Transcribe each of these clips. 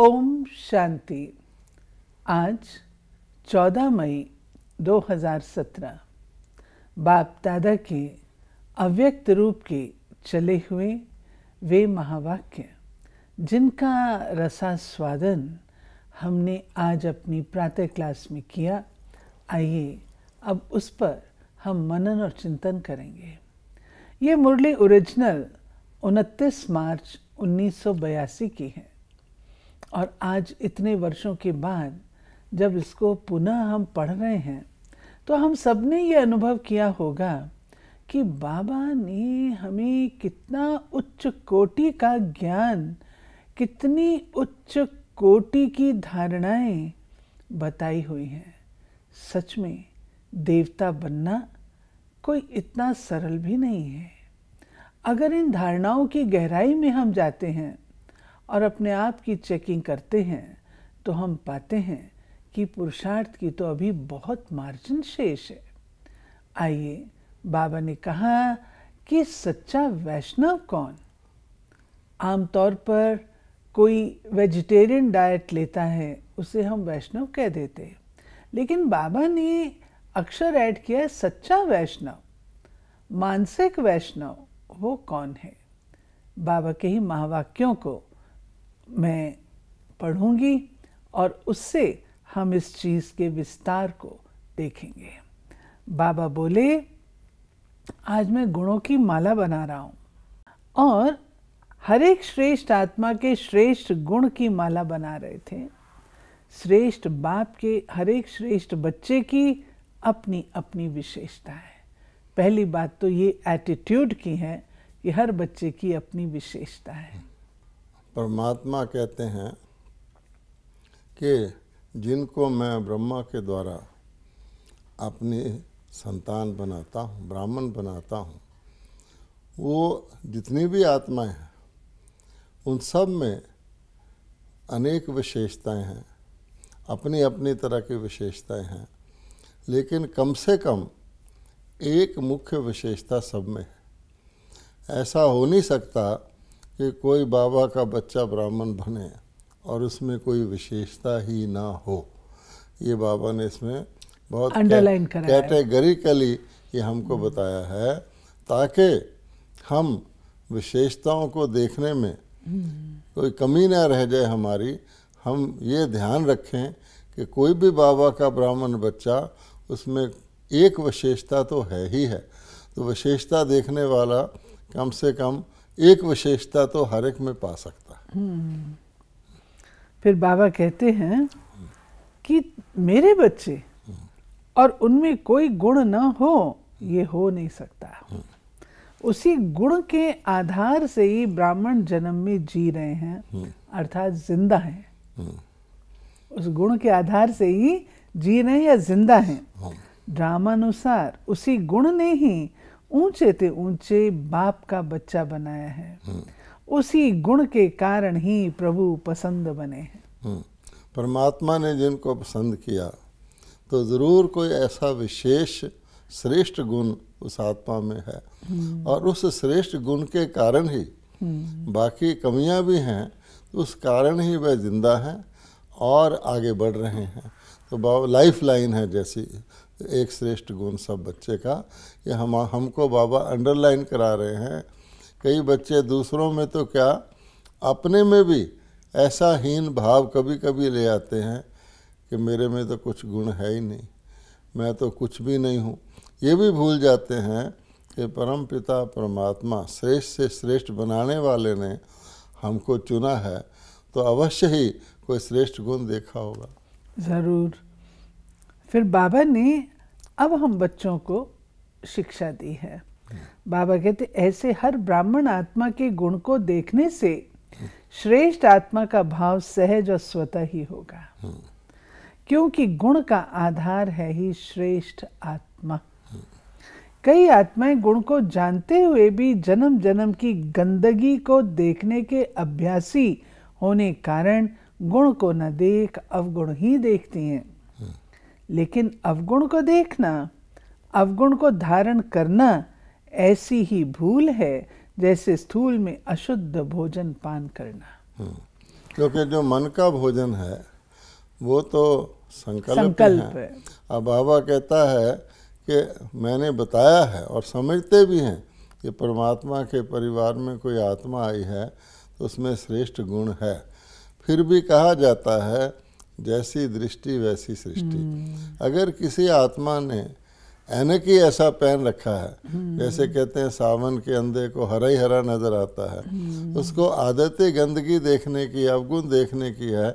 ओम शांति आज 14 मई 2017 बाप दादा के अव्यक्त रूप के चले हुए वे महावाक्य जिनका रसा स्वादन हमने आज अपनी प्रातः क्लास में किया आइए अब उस पर हम मनन और चिंतन करेंगे ये मुरली ओरिजिनल 29 मार्च 1982 की है और आज इतने वर्षों के बाद जब इसको पुनः हम पढ़ रहे हैं तो हम सब ने ये अनुभव किया होगा कि बाबा ने हमें कितना उच्च कोटि का ज्ञान कितनी उच्च कोटि की धारणाएं बताई हुई हैं सच में देवता बनना कोई इतना सरल भी नहीं है अगर इन धारणाओं की गहराई में हम जाते हैं और अपने आप की चेकिंग करते हैं तो हम पाते हैं कि पुरुषार्थ की तो अभी बहुत मार्जिन शेष है आइए बाबा ने कहा कि सच्चा वैष्णव कौन आमतौर पर कोई वेजिटेरियन डाइट लेता है उसे हम वैष्णव कह देते हैं लेकिन बाबा ने अक्षर ऐड किया है सच्चा वैष्णव मानसिक वैष्णव वो कौन है बाबा के ही महावाक्यों को मैं पढ़ूंगी और उससे हम इस चीज़ के विस्तार को देखेंगे बाबा बोले आज मैं गुणों की माला बना रहा हूँ और हर एक श्रेष्ठ आत्मा के श्रेष्ठ गुण की माला बना रहे थे श्रेष्ठ बाप के हर एक श्रेष्ठ बच्चे की अपनी अपनी विशेषता है पहली बात तो ये एटीट्यूड की है कि हर बच्चे की अपनी विशेषता है परमात्मा कहते हैं कि जिनको मैं ब्रह्मा के द्वारा अपनी संतान बनाता हूँ ब्राह्मण बनाता हूँ वो जितनी भी आत्माएं हैं उन सब में अनेक विशेषताएं हैं अपनी अपनी तरह की विशेषताएं हैं लेकिन कम से कम एक मुख्य विशेषता सब में है ऐसा हो नहीं सकता कि कोई बाबा का बच्चा ब्राह्मण बने और उसमें कोई विशेषता ही ना हो ये बाबा ने इसमें बहुत अंडरलाइन करा कैटेगरिकली ये हमको बताया है ताकि हम विशेषताओं को देखने में कोई कमी ना रह जाए हमारी हम ये ध्यान रखें कि कोई भी बाबा का ब्राह्मण बच्चा उसमें एक विशेषता तो है ही है तो विशेषता देखने वाला कम से कम एक विशेषता तो हर एक में पा सकता है हम्म। फिर बाबा कहते हैं कि मेरे बच्चे और उनमें कोई गुण ना हो ये हो नहीं सकता हम्म। उसी गुण के आधार से ही ब्राह्मण जन्म में जी रहे हैं हम्म। अर्थात जिंदा हैं उस गुण के आधार से ही जी रहे हैं या जिंदा हैं ड्रामानुसार उसी गुण ने ही ऊंचे ते ऊंचे बाप का बच्चा बनाया है हम्म। उसी गुण के कारण ही प्रभु पसंद बने हैं हम्म। परमात्मा ने जिनको पसंद किया तो ज़रूर कोई ऐसा विशेष श्रेष्ठ गुण उस आत्मा में है हम्म। और उस श्रेष्ठ गुण के कारण ही बाकी कमियां भी हैं तो उस कारण ही वह जिंदा हैं और आगे बढ़ रहे हैं तो लाइफ लाइन है जैसी एक श्रेष्ठ गुण सब बच्चे का कि हम हमको बाबा अंडरलाइन करा रहे हैं कई बच्चे दूसरों में तो क्या अपने में भी ऐसा हीन भाव कभी कभी ले आते हैं कि मेरे में तो कुछ गुण है ही नहीं मैं तो कुछ भी नहीं हूँ ये भी भूल जाते हैं कि परम पिता परमात्मा श्रेष्ठ से श्रेष्ठ बनाने वाले ने हमको चुना है तो अवश्य ही कोई श्रेष्ठ गुण देखा होगा ज़रूर फिर बाबा ने अब हम बच्चों को शिक्षा दी है बाबा कहते ऐसे हर ब्राह्मण आत्मा के गुण को देखने से श्रेष्ठ आत्मा का भाव सहज और स्वतः ही होगा क्योंकि गुण का आधार है ही श्रेष्ठ आत्मा कई आत्माएं गुण को जानते हुए भी जन्म जन्म की गंदगी को देखने के अभ्यासी होने कारण गुण को न देख अवगुण ही देखती हैं लेकिन अवगुण को देखना अवगुण को धारण करना ऐसी ही भूल है जैसे स्थूल में अशुद्ध भोजन पान करना हम्म। क्योंकि जो मन का भोजन है वो तो संकल्प, संकल्प है अब बाबा कहता है कि मैंने बताया है और समझते भी हैं कि परमात्मा के परिवार में कोई आत्मा आई है तो उसमें श्रेष्ठ गुण है फिर भी कहा जाता है जैसी दृष्टि वैसी सृष्टि हम्म। अगर किसी आत्मा ने एनक ही ऐसा पहन रखा है हम्म। जैसे कहते हैं सावन के अंधे को हरा ही हरा नजर आता है हम्म। उसको आदतें गंदगी देखने की अवगुण देखने की है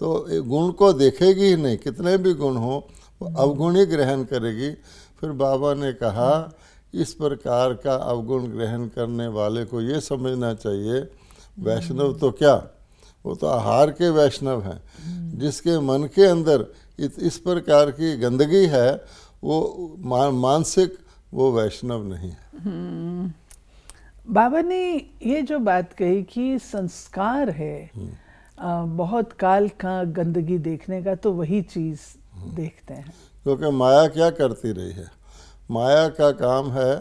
तो गुण को देखेगी ही नहीं कितने भी गुण हो वो अवगुण ही ग्रहण करेगी फिर बाबा ने कहा इस प्रकार का अवगुण ग्रहण करने वाले को ये समझना चाहिए वैष्णव तो क्या वो तो आहार के वैष्णव हैं जिसके मन के अंदर इस प्रकार की गंदगी है वो मा, मानसिक वो वैष्णव नहीं है हम्म। बाबा ने ये जो बात कही कि संस्कार है आ, हम्म। बहुत काल का गंदगी देखने का तो वही चीज हम्म। देखते हैं क्योंकि माया क्या करती रही है माया का काम है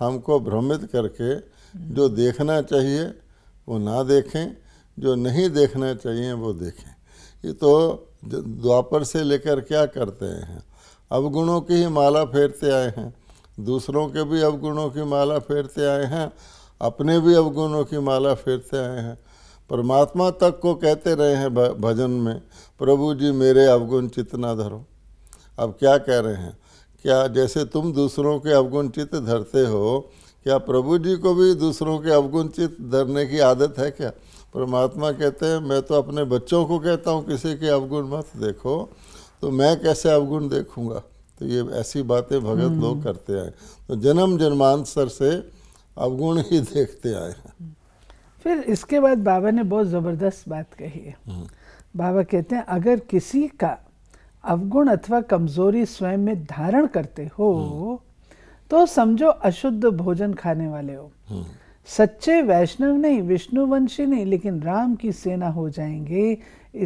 हमको भ्रमित करके जो देखना चाहिए वो ना देखें जो नहीं देखना चाहिए वो देखें ये तो द्वापर से लेकर क्या करते हैं अवगुणों की ही माला फेरते आए हैं दूसरों के भी अवगुणों की माला फेरते आए हैं अपने भी अवगुणों की माला फेरते आए हैं परमात्मा तक को कहते रहे हैं भजन में प्रभु जी मेरे अवगुण चित्त ना धरो अब क्या कह रहे हैं क्या जैसे तुम दूसरों के अवगुण चित्त धरते हो क्या प्रभु जी को भी दूसरों के अवगुण चित्त धरने की आदत है क्या परमात्मा कहते हैं मैं तो अपने बच्चों को कहता हूँ किसी के अवगुण मत देखो तो मैं कैसे अवगुण देखूँगा तो ये ऐसी बातें भगत लोग हम्म। करते हैं तो जन्म जन्मांतर से अवगुण ही देखते आए हैं फिर इसके बाद बाबा ने बहुत ज़बरदस्त बात कही है हम्म। बाबा कहते हैं अगर किसी का अवगुण अथवा कमजोरी स्वयं में धारण करते हो हम्म। तो समझो अशुद्ध भोजन खाने वाले हो सच्चे वैष्णव नहीं विष्णुवंशी नहीं लेकिन राम की सेना हो जाएंगे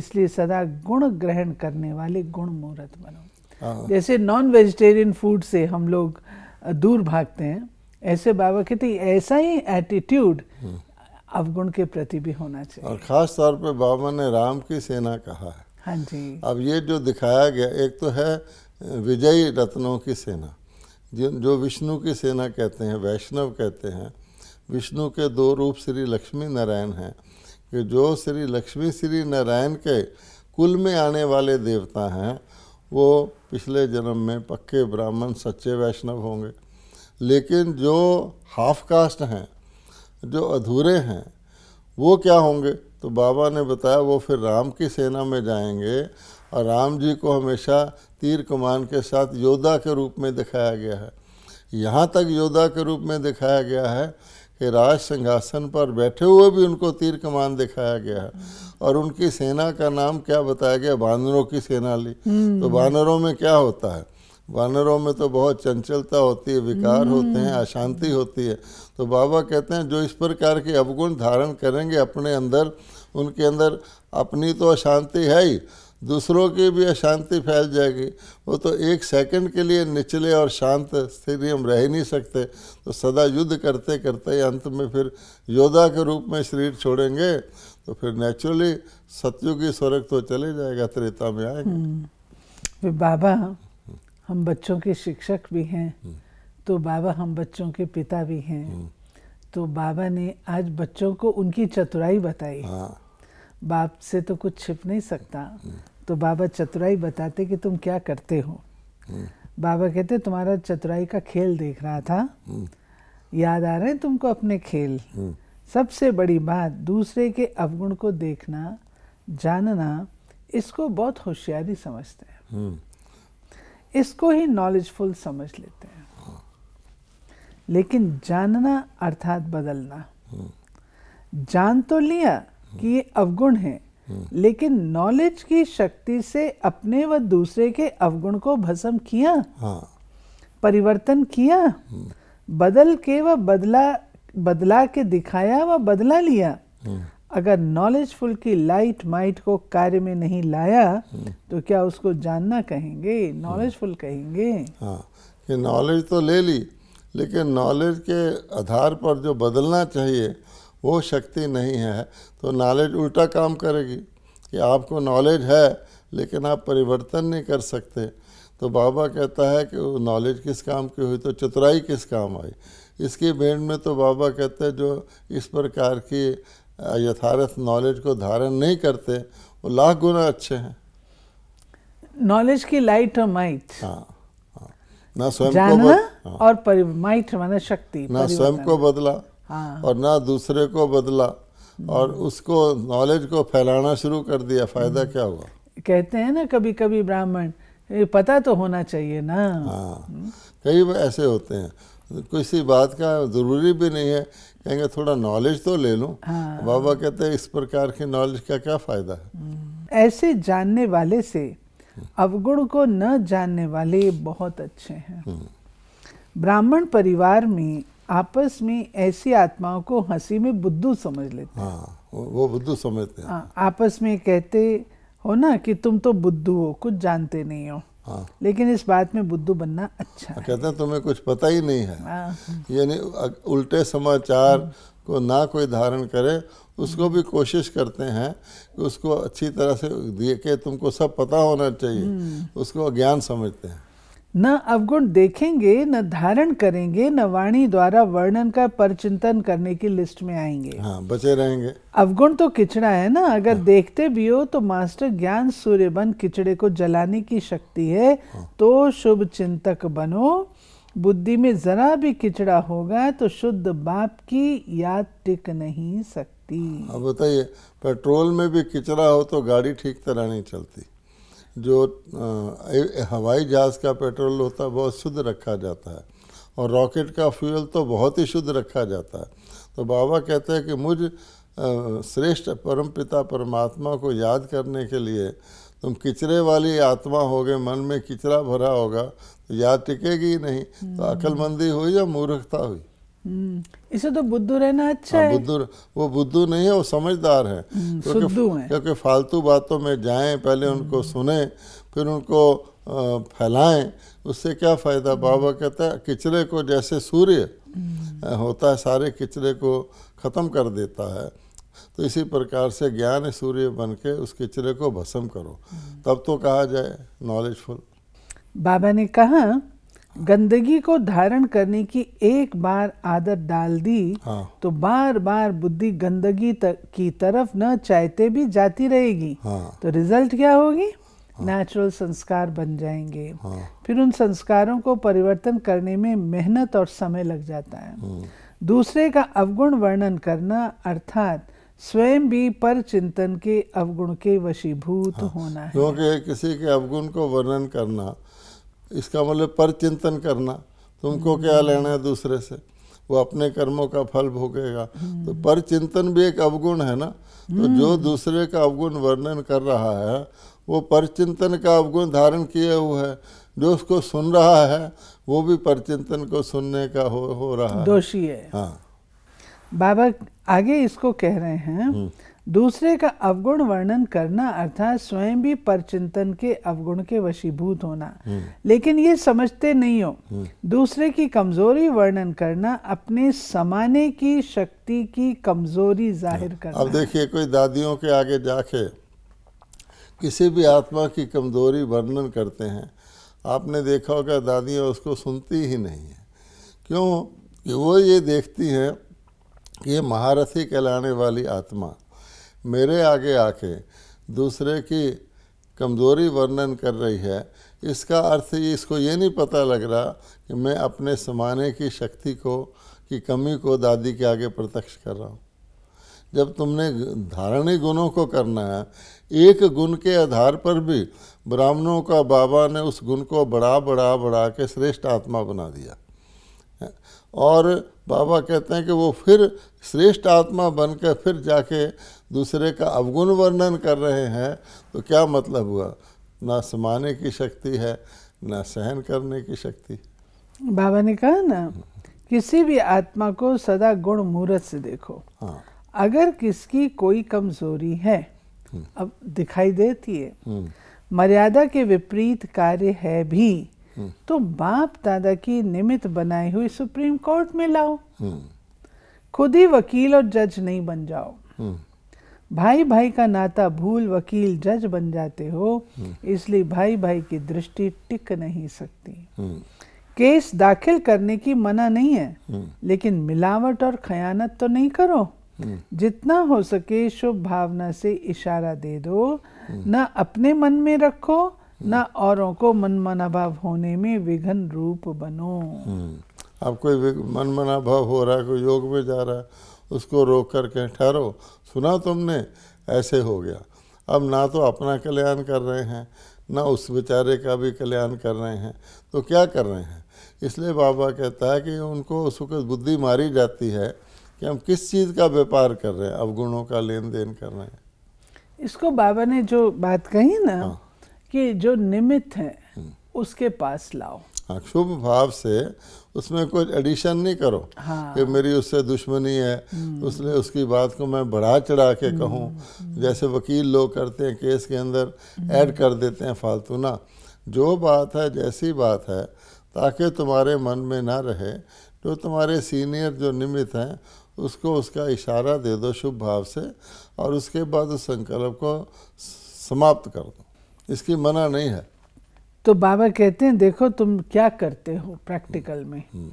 इसलिए सदा गुण ग्रहण करने वाले गुण मुहूर्त बनो हाँ। जैसे नॉन वेजिटेरियन फूड से हम लोग दूर भागते हैं ऐसे बाबा कहते ऐसा ही एटीट्यूड हम्म। अवगुण के प्रति भी होना चाहिए और खास तौर पे बाबा ने राम की सेना कहा है हाँ जी अब ये जो दिखाया गया एक तो है विजयी रत्नों की सेना जो विष्णु की सेना कहते हैं वैष्णव कहते हैं विष्णु के दो रूप श्री लक्ष्मी नारायण हैं कि जो श्री लक्ष्मी श्री नारायण के कुल में आने वाले देवता हैं वो पिछले जन्म में पक्के ब्राह्मण सच्चे वैष्णव होंगे लेकिन जो हाफ कास्ट हैं जो अधूरे हैं वो क्या होंगे तो बाबा ने बताया वो फिर राम की सेना में जाएंगे और राम जी को हमेशा तीर कमान के साथ योद्धा के रूप में दिखाया गया है यहाँ तक योद्धा के रूप में दिखाया गया है कि राज सिंहासन पर बैठे हुए भी उनको तीर कमान दिखाया गया है और उनकी सेना का नाम क्या बताया गया बानरों की सेना ली हम्म। तो बानरों में क्या होता है वानरों में तो बहुत चंचलता होती है विकार हम्म। होते हैं अशांति होती है तो बाबा कहते हैं जो इस प्रकार के अवगुण धारण करेंगे अपने अंदर उनके अंदर अपनी तो अशांति है ही दूसरों की भी अशांति फैल जाएगी वो तो एक सेकंड के लिए निचले और शांत स्थिति हम रह नहीं सकते तो सदा युद्ध करते करते अंत में फिर योद्धा के रूप में शरीर छोड़ेंगे तो फिर नेचुरली सतयुगी स्वर्ग तो चले जाएगा त्रेता में आएंगे हम्म। बाबा हम बच्चों के शिक्षक भी हैं हम्म। तो बाबा हम बच्चों के पिता भी हैं हम्म। तो बाबा ने आज बच्चों को उनकी चतुराई बताई हाँ। बाप से तो कुछ छिप नहीं सकता तो बाबा चतुराई बताते कि तुम क्या करते हो हम्म। बाबा कहते तुम्हारा चतुराई का खेल देख रहा था हम्म। याद आ रहे हैं तुमको अपने खेल हम्म। सबसे बड़ी बात दूसरे के अवगुण को देखना जानना इसको बहुत होशियारी समझते हैं इसको ही नॉलेजफुल समझ लेते हैं हाँ। लेकिन जानना अर्थात बदलना जान तो लिया कि ये अवगुण है लेकिन नॉलेज की शक्ति से अपने व दूसरे के अवगुण को भस्म किया हाँ। परिवर्तन किया बदल के व बदला बदला के दिखाया व बदला लिया अगर नॉलेजफुल की लाइट माइट को कार्य में नहीं लाया तो क्या उसको जानना कहेंगे नॉलेजफुल कहेंगे हाँ कि नॉलेज तो ले ली लेकिन नॉलेज के आधार पर जो बदलना चाहिए वो शक्ति नहीं है तो नॉलेज उल्टा काम करेगी कि आपको नॉलेज है लेकिन आप परिवर्तन नहीं कर सकते तो बाबा कहता है कि नॉलेज किस काम की हुई तो चतुराई किस काम आई इसकी भेंट में तो बाबा कहते हैं जो इस प्रकार की यथार्थ नॉलेज को धारण नहीं करते वो लाख गुना अच्छे हैं नॉलेज की लाइट और माइट हाँ ना स्वयं को बदला हाँ। और माइट माना शक्ति ना स्वयं को बदला हाँ। और ना दूसरे को बदला और हम्म। उसको नॉलेज को फैलाना शुरू कर दिया फायदा हम्म। क्या हुआ कहते हैं ना कभी कभी ब्राह्मण पता तो होना चाहिए ना हाँ हम्म। कई ऐसे होते हैं सी बात का ज़रूरी भी नहीं है कहेंगे थोड़ा नॉलेज तो ले लूं हाँ। बाबा कहते हैं इस प्रकार के नॉलेज का क्या फ़ायदा है ऐसे जानने वाले से अवगुण को न जानने वाले बहुत अच्छे हैं ब्राह्मण परिवार में आपस में ऐसी आत्माओं को हंसी में बुद्धू समझ लेते हैं हाँ, वो बुद्धू समझते हैं हाँ, आपस में कहते हो ना कि तुम तो बुद्धू हो कुछ जानते नहीं हो हाँ। लेकिन इस बात में बुद्धू बनना अच्छा है। कहते हैं तुम्हें कुछ पता ही नहीं है हाँ। यानी उल्टे समाचार को ना कोई धारण करे उसको भी कोशिश करते हैं कि उसको अच्छी तरह से दे के तुमको सब पता होना चाहिए हम्म। उसको ज्ञान समझते हैं न अवगुण देखेंगे न धारण करेंगे न वाणी द्वारा वर्णन का परचिंतन करने की लिस्ट में आएंगे हाँ, बचे रहेंगे अवगुण तो किचड़ा है ना अगर हाँ। देखते भी हो तो मास्टर ज्ञान सूर्य बन किचड़े को जलाने की शक्ति है हाँ। तो शुभ चिंतक बनो बुद्धि में जरा भी किचड़ा होगा तो शुद्ध बाप की याद टिक नहीं सकती अब बताइए पेट्रोल में भी किचड़ा हो तो गाड़ी ठीक तरह नहीं चलती जो हवाई जहाज़ का पेट्रोल होता है बहुत शुद्ध रखा जाता है और रॉकेट का फ्यूल तो बहुत ही शुद्ध रखा जाता है तो बाबा कहते हैं कि मुझ श्रेष्ठ परमपिता परमात्मा को याद करने के लिए तुम किचरे वाली आत्मा होगे मन में किचरा भरा होगा तो याद टिकेगी नहीं तो हम्म। अकलमंदी हुई या मूर्खता हुई हम्म। इसे तो बुद्धू रहना अच्छा आ, हाँ, है बुद्धू वो बुद्धू नहीं है वो समझदार है हम्म, क्योंकि क्योंकि फालतू बातों में जाएं पहले हम्म। उनको सुने फिर उनको फैलाएं उससे क्या फ़ायदा बाबा कहता है किचरे को जैसे सूर्य होता है सारे किचरे को ख़त्म कर देता है तो इसी प्रकार से ज्ञान सूर्य बन के उस किचरे को भस्म करो तब तो कहा जाए नॉलेजफुल बाबा ने कहा गंदगी को धारण करने की एक बार आदत डाल दी हाँ। तो बार बार बुद्धि गंदगी तक की तरफ न चाहते भी जाती रहेगी हाँ। तो रिजल्ट क्या होगी हाँ। संस्कार बन जाएंगे हाँ। फिर उन संस्कारों को परिवर्तन करने में मेहनत और समय लग जाता है हाँ। दूसरे का अवगुण वर्णन करना अर्थात स्वयं भी पर चिंतन के अवगुण के वशीभूत हाँ। होना है क्योंकि किसी के अवगुण को वर्णन करना इसका मतलब पर चिंतन करना तुमको क्या लेना है दूसरे से वो अपने कर्मों का फल भोगेगा तो हम्म। पर चिंतन भी एक अवगुण है ना तो हम्म। जो दूसरे का अवगुण वर्णन कर रहा है वो पर चिंतन का अवगुण धारण किए हुए है जो उसको सुन रहा है वो भी परचिंतन को सुनने का हो हो रहा है दोषी है हाँ बाबा आगे इसको कह रहे हैं हम्म। दूसरे का अवगुण वर्णन करना अर्थात स्वयं भी परचिंतन के अवगुण के वशीभूत होना हम्म। लेकिन ये समझते नहीं हो हम्म। दूसरे की कमजोरी वर्णन करना अपने समाने की शक्ति की कमजोरी जाहिर हाँ। करना अब देखिए कोई दादियों के आगे जाके किसी भी आत्मा की कमजोरी वर्णन करते हैं आपने देखा होगा दादियाँ उसको सुनती ही नहीं है क्यों वो ये देखती हैं कि ये महारथी कहलाने वाली आत्मा मेरे आगे आके दूसरे की कमज़ोरी वर्णन कर रही है इसका अर्थ इसको ये नहीं पता लग रहा कि मैं अपने समाने की शक्ति को की कमी को दादी के आगे प्रत्यक्ष कर रहा हूँ जब तुमने धारणी गुणों को करना है एक गुण के आधार पर भी ब्राह्मणों का बाबा ने उस गुण को बढ़ा बढ़ा बढ़ा के श्रेष्ठ आत्मा बना दिया और बाबा कहते हैं कि वो फिर श्रेष्ठ आत्मा बनकर फिर जाके दूसरे का अवगुण वर्णन कर रहे हैं तो क्या मतलब हुआ ना समाने की शक्ति है ना सहन करने की शक्ति बाबा ने कहा ना किसी भी आत्मा को सदा गुण मुहूर्त से देखो हाँ। अगर किसकी कोई कमजोरी है हम्म। अब दिखाई देती है हम्म। मर्यादा के विपरीत कार्य है भी तो बाप दादा की निमित्त बनाई हुई सुप्रीम कोर्ट में लाओ खुद ही वकील और जज नहीं बन जाओ भाई भाई का नाता भूल वकील जज बन जाते हो इसलिए भाई भाई की दृष्टि टिक नहीं सकती केस दाखिल करने की मना नहीं है लेकिन मिलावट और खयानत तो नहीं करो जितना हो सके शुभ भावना से इशारा दे दो न अपने मन में रखो न औरों को मनमना भाव होने में विघन रूप बनो हम्म। अब कोई मनमना भाव हो रहा है कोई योग में जा रहा है उसको रोक कर के ठहरो सुना तुमने ऐसे हो गया अब ना तो अपना कल्याण कर रहे हैं ना उस बेचारे का भी कल्याण कर रहे हैं तो क्या कर रहे हैं इसलिए बाबा कहता है कि उनको सुख बुद्धि मारी जाती है कि हम किस चीज़ का व्यापार कर रहे हैं अवगुणों का लेन देन कर रहे हैं इसको बाबा ने जो बात कही ना हाँ। कि जो निमित्त हैं उसके पास लाओ हाँ शुभ भाव से उसमें कोई एडिशन नहीं करो हाँ। कि मेरी उससे दुश्मनी है उसने उसकी बात को मैं बढ़ा चढ़ा के कहूँ जैसे वकील लोग करते हैं केस के अंदर ऐड कर देते हैं फालतू ना जो बात है जैसी बात है ताकि तुम्हारे मन में ना रहे जो तुम्हारे सीनियर जो निमित्त हैं उसको उसका इशारा दे दो शुभ भाव से और उसके बाद उस संकल्प को समाप्त कर दो इसकी मना नहीं है तो बाबा कहते हैं देखो तुम क्या करते हो प्रैक्टिकल में हम्म।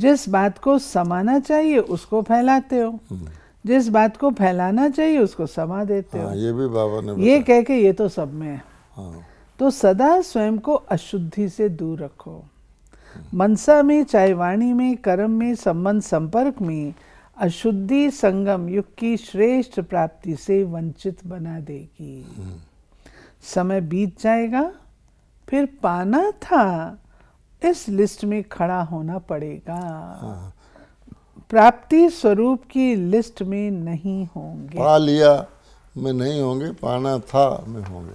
जिस बात को समाना चाहिए उसको फैलाते हो हम्म। जिस बात को फैलाना चाहिए उसको समा देते हाँ, हो ये भी बाबा ने ये कह के ये तो सब में है हाँ। तो सदा स्वयं को अशुद्धि से दूर रखो मनसा में चाहे वाणी में कर्म में संबंध संपर्क में अशुद्धि संगम युग की श्रेष्ठ प्राप्ति से वंचित बना देगी हम्म। समय बीत जाएगा फिर पाना था इस लिस्ट में खड़ा होना पड़ेगा हाँ। प्राप्ति स्वरूप की लिस्ट में नहीं होंगे पा लिया मैं नहीं होंगे पाना था मैं होंगे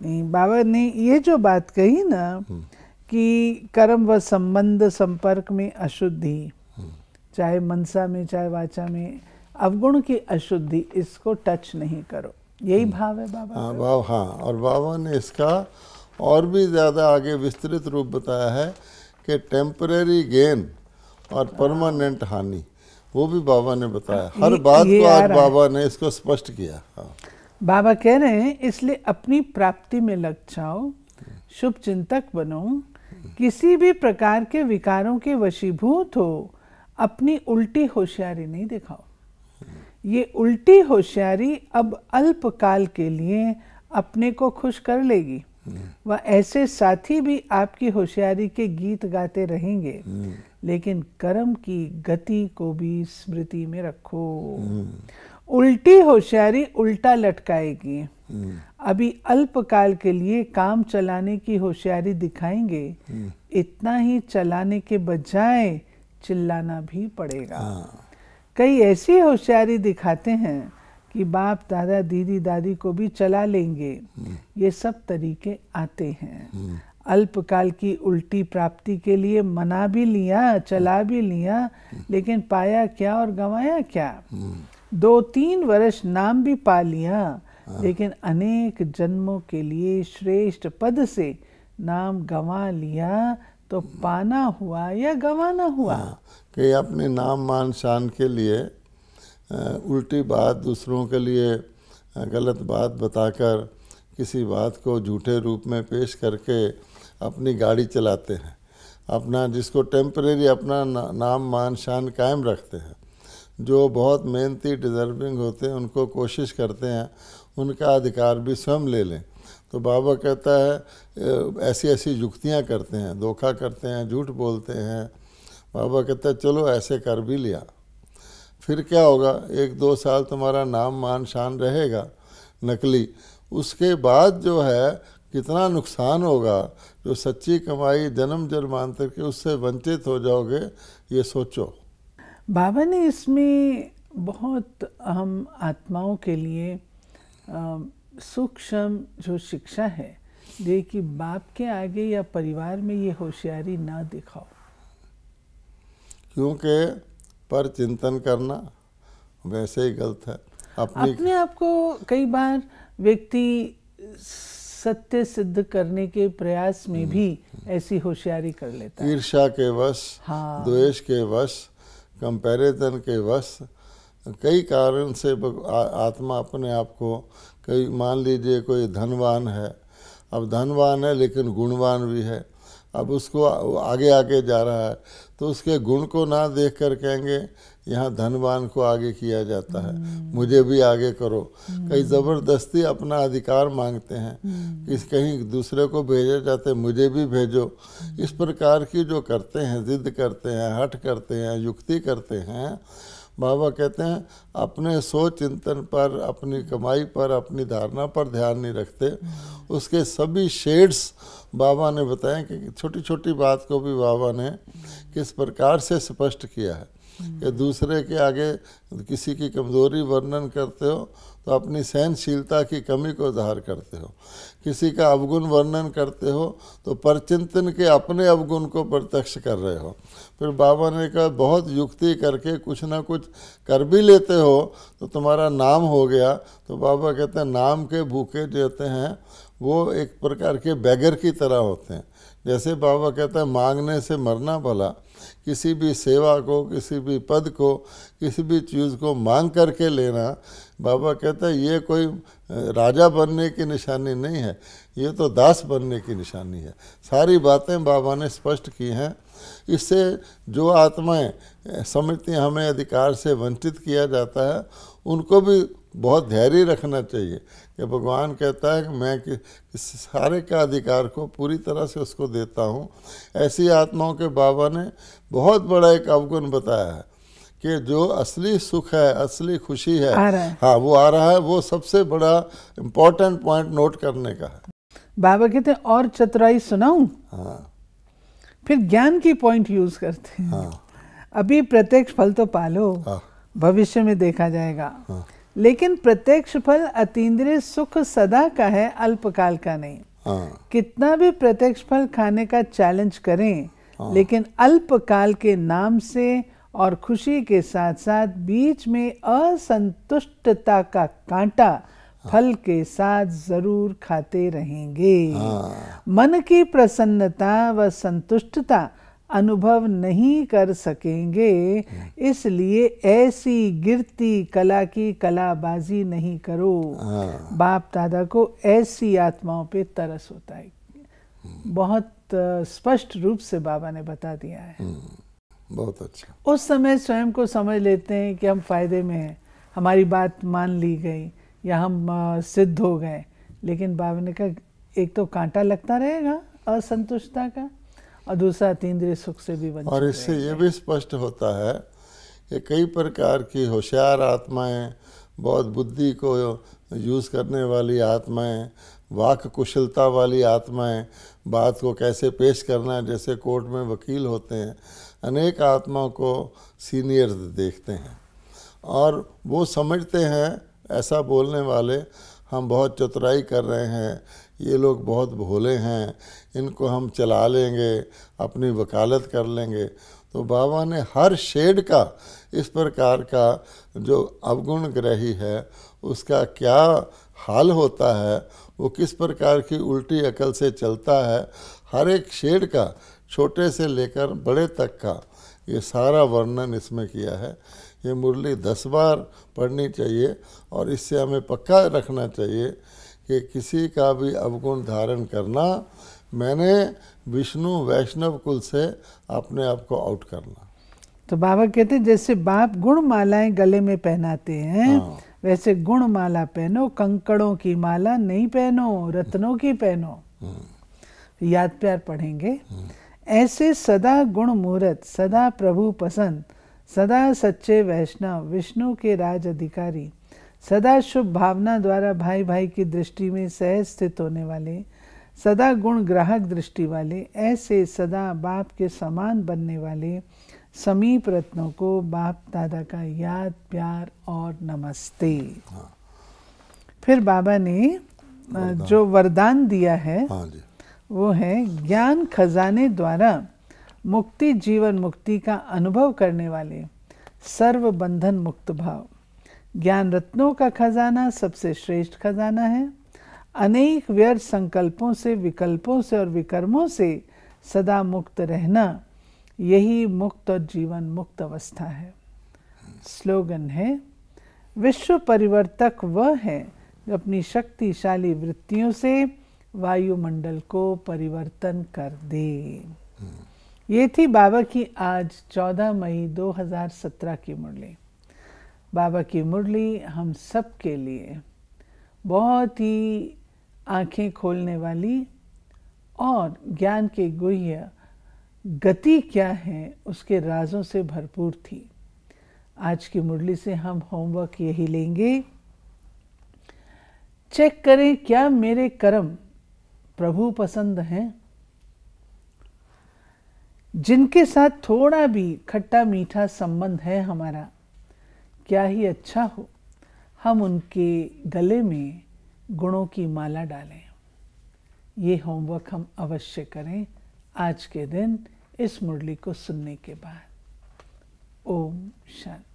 नहीं बाबा ने ये जो बात कही ना हम्म। कि कर्म व संबंध संपर्क में अशुद्धि हम्म। चाहे मनसा में चाहे वाचा में अवगुण की अशुद्धि इसको टच नहीं करो यही भाव है बाबा हाँ भाव हाँ और बाबा ने इसका और भी ज़्यादा आगे विस्तृत रूप बताया है कि टेम्परेरी गेन और परमानेंट हानि वो भी बाबा ने बताया हर बात को आज बाबा ने इसको स्पष्ट किया हाँ। बाबा कह रहे हैं इसलिए अपनी प्राप्ति में लग जाओ शुभ चिंतक बनो किसी भी प्रकार के विकारों के वशीभूत हो अपनी उल्टी होशियारी नहीं दिखाओ ये उल्टी होशियारी अब अल्पकाल के लिए अपने को खुश कर लेगी हम्म। व ऐसे साथी भी आपकी होशियारी के गीत गाते रहेंगे हम्म। लेकिन कर्म की गति को भी स्मृति में रखो हम्म। उल्टी होशियारी उल्टा लटकाएगी अभी अल्पकाल के लिए काम चलाने की होशियारी दिखाएंगे इतना ही चलाने के बजाय चिल्लाना भी पड़ेगा हाँ। कई ऐसी होशियारी दिखाते हैं कि बाप दादा दीदी दादी को भी चला लेंगे हम्म। ये सब तरीके आते हैं हम्म। अल्पकाल की उल्टी प्राप्ति के लिए मना भी लिया चला हम्म। भी लिया लेकिन पाया क्या और गंवाया क्या दो तीन वर्ष नाम भी पा लिया हाँ। लेकिन अनेक जन्मों के लिए श्रेष्ठ पद से नाम गंवा लिया तो पाना हुआ या गंवाना हुआ हाँ, कि अपने नाम मान शान के लिए उल्टी बात दूसरों के लिए गलत बात बताकर किसी बात को झूठे रूप में पेश करके अपनी गाड़ी चलाते हैं अपना जिसको टेम्परेरी अपना ना, नाम मान शान कायम रखते हैं जो बहुत मेहनती डिजर्विंग होते हैं उनको कोशिश करते हैं उनका अधिकार भी स्वयं ले लें तो बाबा कहता है ऐसी ऐसी युक्तियाँ करते हैं धोखा करते हैं झूठ बोलते हैं बाबा कहता है चलो ऐसे कर भी लिया फिर क्या होगा एक दो साल तुम्हारा नाम मान शान रहेगा नकली उसके बाद जो है कितना नुकसान होगा जो सच्ची कमाई जन्म जन्मांतर के उससे वंचित हो जाओगे ये सोचो बाबा ने इसमें बहुत अहम आत्माओं के लिए सूक्ष्म जो शिक्षा है ये कि बाप के आगे या परिवार में ये होशियारी ना दिखाओ क्योंकि पर चिंतन करना वैसे ही गलत है अपने, अपने आप को कई बार व्यक्ति सत्य सिद्ध करने के प्रयास में भी हम्म। ऐसी होशियारी कर लेता है ईर्षा के वश हाँ। द्वेष के वश कंपैरिजन के वश कई कारण से आत्मा अपने आप को कई मान लीजिए कोई धनवान है अब धनवान है लेकिन गुणवान भी है अब उसको आगे आगे जा रहा है तो उसके गुण को ना देख कर कहेंगे यहाँ धनवान को आगे किया जाता है हम्म। मुझे भी आगे करो हम्म। कई ज़बरदस्ती अपना अधिकार मांगते हैं हम्म। कि कहीं दूसरे को भेजा जाते मुझे भी भेजो इस प्रकार की जो करते हैं जिद करते हैं हट करते हैं युक्ति करते हैं बाबा कहते हैं अपने सोच चिंतन पर अपनी कमाई पर अपनी धारणा पर ध्यान नहीं रखते उसके सभी शेड्स बाबा ने बताए कि छोटी छोटी बात को भी बाबा ने किस प्रकार से स्पष्ट किया है कि दूसरे के आगे किसी की कमजोरी वर्णन करते हो तो अपनी सहनशीलता की कमी को जाहिर करते हो किसी का अवगुण वर्णन करते हो तो परचिंतन के अपने अवगुण को प्रत्यक्ष कर रहे हो फिर बाबा ने कहा बहुत युक्ति करके कुछ ना कुछ कर भी लेते हो तो तुम्हारा नाम हो गया तो बाबा कहते हैं नाम के भूखे जो हैं वो एक प्रकार के बैगर की तरह होते हैं जैसे बाबा कहते हैं मांगने से मरना भला किसी भी सेवा को किसी भी पद को किसी भी चीज़ को मांग करके लेना बाबा कहता है ये कोई राजा बनने की निशानी नहीं है ये तो दास बनने की निशानी है सारी बातें बाबा ने स्पष्ट की हैं इससे जो आत्माएं समृति हमें अधिकार से वंचित किया जाता है उनको भी बहुत धैर्य रखना चाहिए कि भगवान कहता है कि मैं कि, सारे का अधिकार को पूरी तरह से उसको देता हूँ ऐसी आत्माओं के बाबा ने बहुत बड़ा एक अवगुण बताया है कि जो असली सुख है असली खुशी है, है हाँ वो आ रहा है वो सबसे बड़ा इम्पोर्टेंट पॉइंट नोट करने का है बाबा कहते हैं और चतुराई सुनाऊं हाँ फिर ज्ञान की पॉइंट यूज करते हैं हाँ अभी प्रत्यक्ष फल तो पालो हाँ। भविष्य में देखा जाएगा हाँ। लेकिन प्रत्यक्ष फल अतीन्द्रिय सुख सदा का है अल्पकाल का नहीं हाँ। कितना भी प्रत्यक्ष फल खाने का चैलेंज करें हाँ। लेकिन अल्पकाल के नाम से और खुशी के साथ साथ बीच में असंतुष्टता का कांटा हाँ। फल के साथ जरूर खाते रहेंगे मन की प्रसन्नता व संतुष्टता अनुभव नहीं कर सकेंगे इसलिए ऐसी गिरती कला की कलाबाजी नहीं करो हाँ। बाप दादा को ऐसी आत्माओं पे तरस होता है हम्म। बहुत स्पष्ट रूप से बाबा ने बता दिया है हम्म। बहुत अच्छा उस समय स्वयं को समझ लेते हैं कि हम फायदे में हैं हमारी बात मान ली गई या हम सिद्ध हो गए लेकिन बाबा ने कहा एक तो कांटा लगता रहेगा असंतुष्टता का और दूसरा तीन सुख से भी और इससे ये भी स्पष्ट होता है कि कई प्रकार की होशियार आत्माएं बहुत बुद्धि को यूज़ करने वाली आत्माएं वाक कुशलता वाली आत्माएं बात को कैसे पेश करना है जैसे कोर्ट में वकील होते हैं अनेक आत्माओं को सीनियर देखते हैं और वो समझते हैं ऐसा बोलने वाले हम बहुत चतुराई कर रहे हैं ये लोग बहुत भोले हैं इनको हम चला लेंगे अपनी वकालत कर लेंगे तो बाबा ने हर शेड का इस प्रकार का जो अवगुण ग्रही है उसका क्या हाल होता है वो किस प्रकार की उल्टी अकल से चलता है हर एक शेड का छोटे से लेकर बड़े तक का ये सारा वर्णन इसमें किया है ये मुरली दस बार पढ़नी चाहिए और इससे हमें पक्का रखना चाहिए कि किसी का भी अवगुण धारण करना मैंने विष्णु वैष्णव कुल से अपने आप को आउट करना तो बाबा कहते हैं जैसे बाप गुण मालाएं गले में पहनाते हैं हाँ। वैसे गुण माला पहनो कंकड़ों की माला नहीं पहनो रत्नों की पहनो हम्म। याद प्यार पढ़ेंगे हम्म। ऐसे सदा गुण मुहूर्त सदा प्रभु पसंद सदा सच्चे वैष्णव विष्णु के राज अधिकारी सदा शुभ भावना द्वारा भाई भाई की दृष्टि में सहज स्थित होने वाले सदा गुण ग्राहक दृष्टि वाले ऐसे सदा बाप के समान बनने वाले समीप रत्नों को बाप दादा का याद प्यार और नमस्ते हाँ। फिर बाबा ने जो वरदान दिया है हाँ वो है ज्ञान खजाने द्वारा मुक्ति जीवन मुक्ति का अनुभव करने वाले सर्व बंधन मुक्त भाव ज्ञान रत्नों का खजाना सबसे श्रेष्ठ खजाना है अनेक व्यर्थ संकल्पों से विकल्पों से और विकर्मों से सदा मुक्त रहना यही मुक्त और जीवन मुक्त अवस्था है स्लोगन है विश्व परिवर्तक वह है जो अपनी शक्तिशाली वृत्तियों से वायुमंडल को परिवर्तन कर दे ये थी बाबा की आज 14 मई 2017 की मुरली बाबा की मुरली हम सब के लिए बहुत ही आंखें खोलने वाली और ज्ञान के गुह्य गति क्या है उसके राजों से भरपूर थी आज की मुरली से हम होमवर्क यही लेंगे चेक करें क्या मेरे कर्म प्रभु पसंद हैं जिनके साथ थोड़ा भी खट्टा मीठा संबंध है हमारा क्या ही अच्छा हो हम उनके गले में गुणों की माला डालें ये होमवर्क हम अवश्य करें आज के दिन इस मुरली को सुनने के बाद ओम शांति